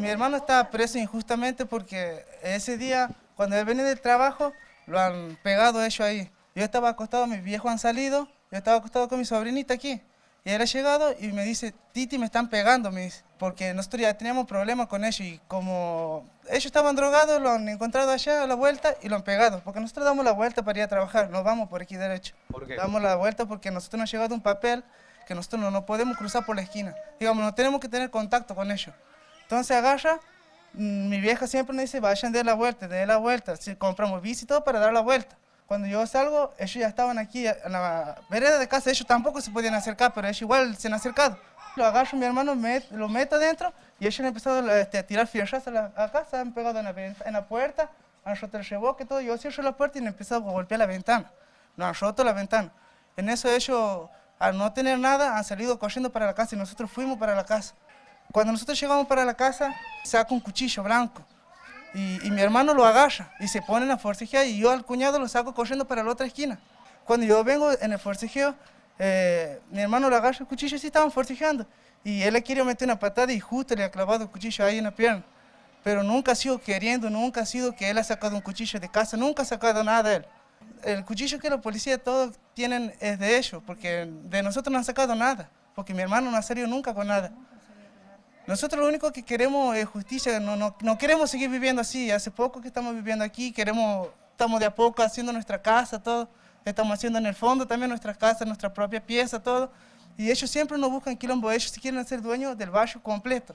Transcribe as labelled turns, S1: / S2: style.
S1: mi hermano estaba preso injustamente porque ese día, cuando él venía del trabajo, lo han pegado ellos ahí. Yo estaba acostado, mis viejos han salido, yo estaba acostado con mi sobrinita aquí. Y él ha llegado y me dice, Titi, me están pegando, porque nosotros ya teníamos problemas con ellos. Y como ellos estaban drogados, lo han encontrado allá a la vuelta y lo han pegado. Porque nosotros damos la vuelta para ir a trabajar, no vamos por aquí derecho. Damos la vuelta porque nosotros nos ha llegado un papel que nosotros no, no podemos cruzar por la esquina. Digamos, no tenemos que tener contacto con ellos. Entonces agarra, mm, mi vieja siempre me dice, vayan de la vuelta, de la vuelta. Si compramos bici y todo para dar la vuelta. Cuando yo salgo, ellos ya estaban aquí en la vereda de casa, ellos tampoco se podían acercar, pero ellos igual se han acercado. Lo agarro, mi hermano lo meto adentro y ellos han empezado este, a tirar fierras a, la, casa, han pegado en la, puerta, han roto el y todo. Yo cierro la puerta y han empezado a golpear la ventana. Nos han roto la ventana. En eso ellos, al no tener nada, han salido corriendo para la casa y nosotros fuimos para la casa. Cuando nosotros llegamos para la casa, saca un cuchillo blanco y, mi hermano lo agarra y se pone a forcejear y yo al cuñado lo saco corriendo para la otra esquina. Cuando yo vengo en el forcejeo, eh, mi hermano lo agarra el cuchillo y sí estaban forcejeando. Y él le quiere meter una patada y justo le ha clavado el cuchillo ahí en la pierna. Pero nunca ha sido queriendo, nunca ha sido que él ha sacado un cuchillo de casa, nunca ha sacado nada él. El cuchillo que la policía todos tienen es de ellos, porque de nosotros no han sacado nada, porque mi hermano no ha salido nunca con nada. Nosotros lo único que queremos es justicia, no, queremos seguir viviendo así. Hace poco que estamos viviendo aquí, queremos, estamos de a poco haciendo nuestra casa, todo. Estamos haciendo en el fondo también nuestra casa, nuestra propia pieza, todo. Y ellos siempre nos buscan quilombo, ellos quieren ser dueños del barrio completo.